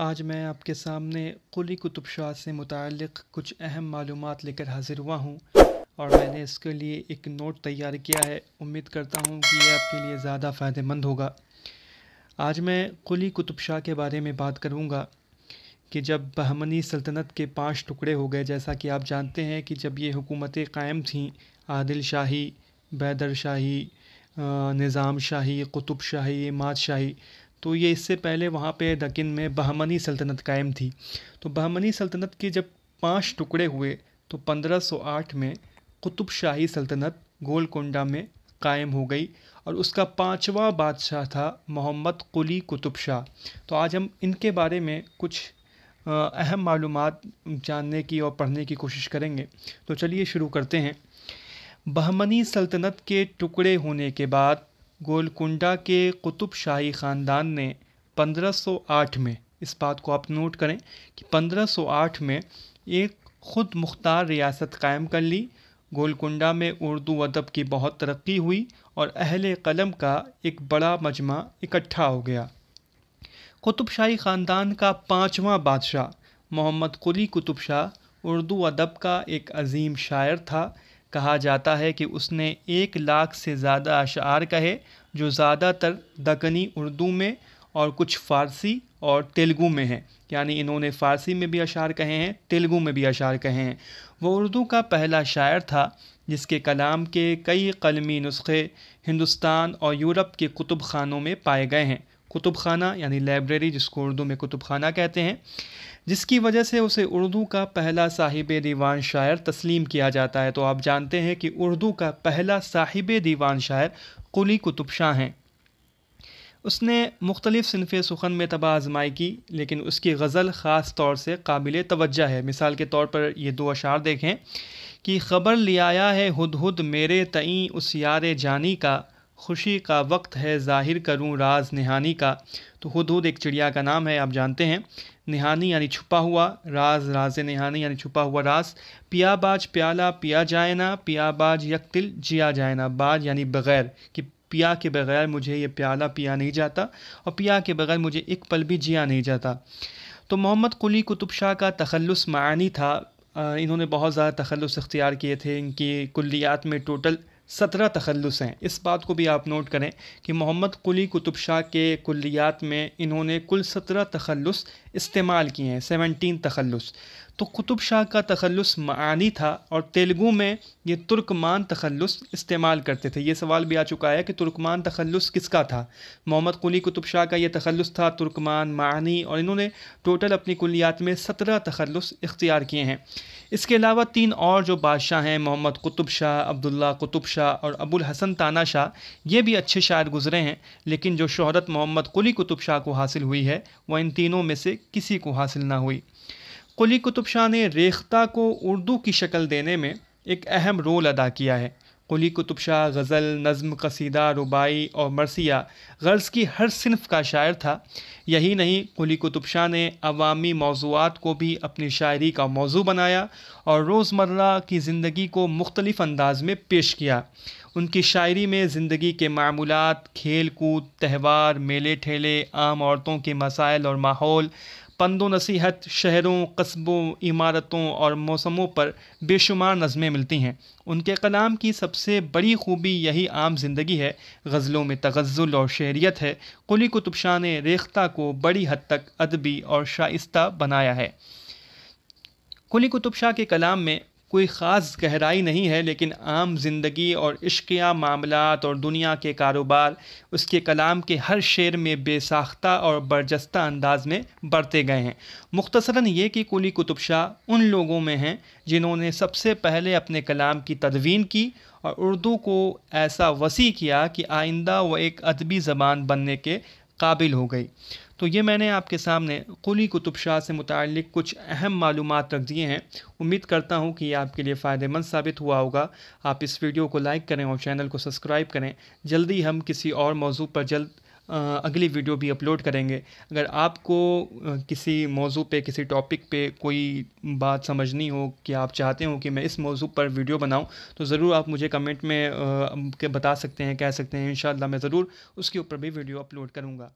आज मैं आपके सामने कुली कुतुब शाह से मुतक़ कुछ अहम मालूम लेकर हाज़िर हुआ हूँ और मैंने इसके लिए एक नोट तैयार किया है उम्मीद करता हूँ कि यह आपके लिए ज़्यादा फ़ायदेमंद होगा आज मैं कुली कुतुब शाह के बारे में बात करूँगा कि जब बहमनी सल्तनत के पांच टुकड़े हो गए जैसा कि आप जानते हैं कि जब ये हुकूमतें कायम थीं आदिल शाही बैदर शाही निज़ाम शाही कुतुब शाही माद शाही तो ये इससे पहले वहाँ पे दक्कन में बहमनी सल्तनत कायम थी तो बहमनी सल्तनत के जब पांच टुकड़े हुए तो 1508 में कुतुब शाही सल्तनत गोलकोंडा में कायम हो गई और उसका पांचवा बादशाह था मोहम्मद कुली कुतुब शाह तो आज हम इनके बारे में कुछ अहम मालूम जानने की और पढ़ने की कोशिश करेंगे तो चलिए शुरू करते हैं बहमनी सल्तनत के टुकड़े होने के बाद गोलकुंडा के कुतुब शाही ख़ानदान ने 1508 में इस बात को आप नोट करें कि 1508 में एक ख़ुद मुख्तार रियासत कायम कर ली गोलकुंडा में उर्दू अदब की बहुत तरक्की हुई और अहल कलम का एक बड़ा मजमा इकट्ठा हो गया कुतुब शाही ख़ानदान का पाँचवा बादशाह मोहम्मद कुली कुतुब शाह उर्दू अदब का एक अजीम शायर था कहा जाता है कि उसने एक लाख से ज़्यादा अशार कहे जो ज़्यादातर दकनी उर्दू में और कुछ फ़ारसी और तेलुगु में हैं यानी इन्होंने फ़ारसी में भी अशार कहे हैं तेलुगु में भी अशार कहे हैं वो उर्दू का पहला शायर था जिसके कलाम के कई कलमी नुस्खे हिंदुस्तान और यूरोप के कुतुब खानों में पाए गए हैं कुतुब खाना यानी लाइब्रेरी जिसको उर्दू में कुतुब खाना कहते हैं जिसकी वजह से उसे उर्दू का पहला साहिब दीवान शायर तस्लीम किया जाता है तो आप जानते हैं कि उर्दू का पहला साहिब दीवान शायर कुली कुतुब शाह हैं उसने मुख्तलिफ़ सिनफ़ सुखन में तबाह आजमाई की लेकिन उसकी गज़ल ख़ास तौर से काबिल तवज्जा है मिसाल के तौर पर ये दो अशार देखें कि ख़बर ले आया है हुद हुद मेरे तई उस यार जानी का खुशी का वक्त है ज़ाहिर करूं राज निहानी का तो खुद खुद एक चिड़िया का नाम है आप जानते हैं निहानी यानी छुपा हुआ राज राज निहानी यानी छुपा हुआ राज पियाबाज प्याला पिया जाए ना पियाबाज यकतिल जिया जाए ना बाज यानी बग़ैर कि पिया के बगैर मुझे ये प्याला पिया नहीं जाता और पिया के बगैर मुझे एक पल भी जिया नहीं जाता तो मोहम्मद कुली कुतुब शाह का तखलस मानी था इन्होंने बहुत ज़्यादा तखलस इख्तियार किए थे इनकी कुल्लियात में टोटल सत्रह तखलस हैं इस बात को भी आप नोट करें कि मोहम्मद कुली कुतुब शाह के कुलियात में इन्होंने कुल सत्रह तखलस इस्तेमाल किए हैं सेवनटीन तखलस तो कुतुब शाह का तखलस मानी था और तेलुगू में ये तुर्कमान तखलस इस्तेमाल करते थे ये सवाल भी आ चुका है कि तुर्कमान तखलस किसका था मोहम्मद कुली कुतुब शाह का ये तखलस था तुर्कमान मानी और इन्होंने टोटल अपनी कुलियात में सत्रह तखलस इख्तियार किए हैं इसके अलावा तीन और जो बादशाह हैं मोहम्मद कुतुब शाह अब्दुल्ला कुतुब शाह और अबुल हसन ताना शाह ये भी अच्छे शायर गुजरे हैं लेकिन जो शहरत मोहम्मद कुली कुतुब शाह को हासिल हुई है वह इन तीनों में से किसी को हासिल ना हुई कुली कुतुब शाह ने रेख्ता को उर्दू की शक्ल देने में एक अहम रोल अदा किया है कुली कुतुब शाह गज़ल नज़म कसीदा रुबाई और मरसिया गर्ज़ की हर सिनफ का शायर था यही नहीं कुली कुतुब शाह ने अवामी मौजूद को भी अपनी शायरी का मौजू बनाया और रोज़मर्रा की ज़िंदगी को मुख्तलिफ़ अंदाज में पेश किया उनकी शायरी में ज़िंदगी के मामूलत खेल कूद त्यौहार मेले ठेले आम औरतों के मसाइल और माहौल पंदो नसीहत शहरों कस्बों इमारतों और मौसमों पर बेशुमार नज़में मिलती हैं उनके कलाम की सबसे बड़ी खूबी यही आम ज़िंदगी है गज़लों में तगज़ुल और शहरीत है कुली कुतुब शाह ने रेख्ता को बड़ी हद तक अदबी और शाइस्ता बनाया है कुली कुतुब शाह के कलाम में कोई ख़ास गहराई नहीं है लेकिन आम ज़िंदगी और इश्किया मामलात और दुनिया के कारोबार उसके कलाम के हर शेर में बेसाख्ता और बरजस्ता अंदाज में बढ़ते गए हैं मुख्तसरा ये कि कुली कुतुब शाह उन लोगों में हैं जिन्होंने सबसे पहले अपने कलाम की तदवीन की और उर्दू को ऐसा वसी किया कि आइंदा वह एक अदबी ज़बान बनने के काबिल हो गई तो ये मैंने आपके सामने कुली कुतुब शाह से मुतक कुछ अहम मालूम रख दिए हैं उम्मीद करता हूँ कि ये आपके लिए फ़ायदेमंद साबित हुआ होगा आप इस वीडियो को लाइक करें और चैनल को सब्सक्राइब करें जल्दी हम किसी और मौजू पर जल्द अगली वीडियो भी अपलोड करेंगे अगर आपको किसी मौजू पे किसी टॉपिक पे कोई बात समझनी हो कि आप चाहते हो कि मैं इस मौजू पर वीडियो बनाऊं तो ज़रूर आप मुझे कमेंट में बता सकते हैं कह सकते हैं इन मैं ज़रूर उसके ऊपर भी वीडियो अपलोड करूँगा